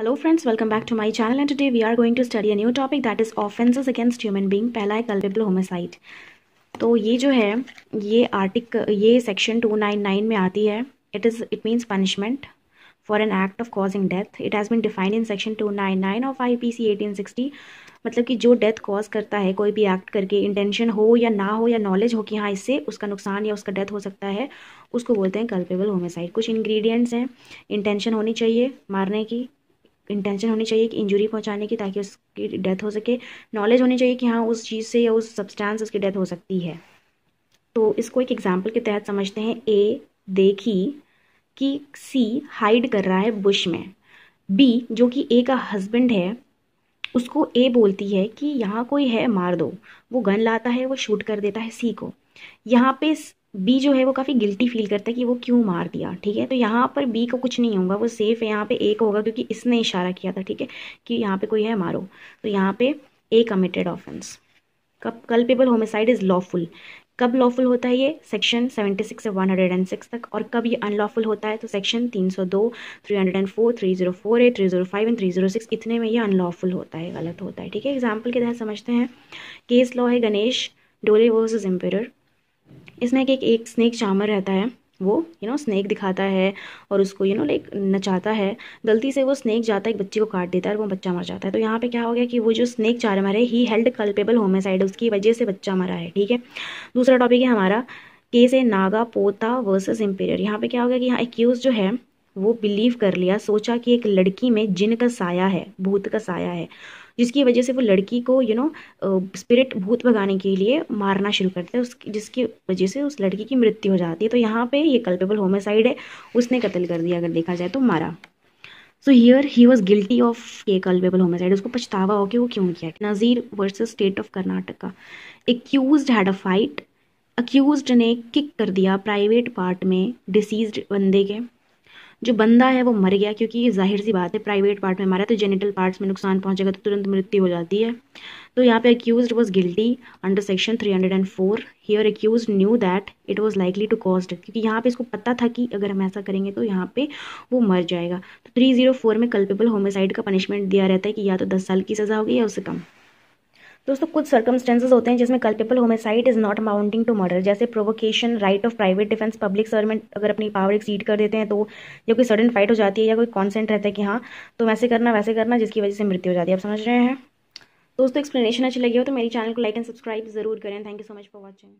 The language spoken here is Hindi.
hello friends welcome back to my channel and today we are going to study a new topic that is offences against human being पहला है कल्पेबल होमसाइट तो ये जो है ये आर्टिक ये सेक्शन 299 में आती है it is it means punishment for an act of causing death it has been defined in section two of I P मतलब कि जो डेथ कॉज करता है कोई भी एक्ट करके इंटेंशन हो या ना हो या नॉलेज हो कि हाँ इससे उसका नुकसान या उसका डेथ हो सकता है उसको बोलते हैं कल्पेबल होमिसाइड कुछ इंग्रेडिएंट्स हैं इंटेंशन होनी चाहिए मारने की इंटेंशन होनी चाहिए कि इंजरी पहुंचाने की ताकि उसकी डेथ हो सके नॉलेज होनी चाहिए कि हाँ उस चीज़ से या उस सब्सटेंस उसकी डेथ हो सकती है तो इसको एक एग्जाम्पल के तहत समझते हैं ए देखी कि सी हाइड कर रहा है बुश में बी जो कि ए का हस्बैंड है उसको ए बोलती है कि यहाँ कोई है मार दो वो गन लाता है वो शूट कर देता है सी को यहाँ पे बी जो है वो काफ़ी गिल्टी फील करता है कि वो क्यों मार दिया ठीक है तो यहाँ पर बी को कुछ नहीं होगा वो सेफ है यहाँ पे ए होगा क्योंकि इसने इशारा किया था ठीक है कि यहाँ पे कोई है मारो तो यहाँ पे ए कमिटेड ऑफेंस कब कल्पेबल होमिसाइड इज़ लॉफुल कब लॉफुल होता है ये सेक्शन 76 से 106 तक और कब ये अनलॉफुल होता है तो सेक्शन 302, 304, थ्री हंड्रेड एंड 306 इतने में ये अनलॉफुल होता है गलत होता है ठीक है एग्जाम्पल के तहत समझते हैं केस लॉ है गणेश डोले वर्सेस एम्पेयर इसमें कि एक स्नेक चामर रहता है वो यू नो स्नेक दिखाता है और उसको यू नो लाइक नचाता है गलती से वो स्नेक जाता है एक बच्चे को काट देता है और वो बच्चा मर जाता है तो यहाँ पे क्या हो गया कि वो जो स्नेक चार है ही हेल्ड कल्पेबल होमेसाइड उसकी वजह से बच्चा मरा है ठीक है दूसरा टॉपिक है हमारा केस है नागा पोता वर्सेज इम्पेरियर यहाँ पे क्या हो गया कि यहाँ एक्यूज जो है वो बिलीव कर लिया सोचा कि एक लड़की में जिन का साया है भूत का साया है जिसकी वजह से वो लड़की को यू नो स्पिरिट भूत भगाने के लिए मारना शुरू करते हैं उसकी जिसकी वजह से उस लड़की की मृत्यु हो जाती है तो यहाँ पे ये कल्पेबल होमसाइड है उसने कत्ल कर दिया अगर देखा जाए तो मारा so here he was guilty of के कल्पेबल होमसाइड उसको पछतावा हो कि वो क्यों किया Nazir versus state of Karnataka accused had a fight accused ने किक कर दिया प्राइवेट पार्ट में डिसीज बंदे के जो बंदा है वो मर गया क्योंकि ये जाहिर सी बात है प्राइवेट पार्ट में मारा तो जेनिटल पार्ट्स में नुकसान पहुंचेगा तो तुरंत मृत्यु हो जाती है तो यहाँ पे accused was guilty under section three hundred and four here accused knew that it was likely to cost क्योंकि यहाँ पे इसको पता था कि अगर हम ऐसा करेंगे तो यहाँ पे वो मर जाएगा तो थ्री जीरो फोर में कल्पेबल होमिसाइड का पनिशमेंट दिया रहता है कि या तो दस साल की सज़ा होगी या उससे कम दोस्तों कुछ सर्कमस्टेंसेज होते हैं जिसमें culpable homicide is not amounting to murder जैसे provocation right of private defence public servant अगर अपनी पावर एक्सीड कर देते हैं तो या कोई सडन फाइट हो जाती है या कोई कॉन्सेंट रहता है कि हाँ तो वैसे करना वैसे करना जिसकी वजह से मृत्यु हो जाती है आप समझ रहे हैं दोस्तों एक्सप्लेनेशन अच्छी लगी हो तो मेरी चैनल को लाइक एंड सब्सक्राइब जरूर करें thank you so much for watching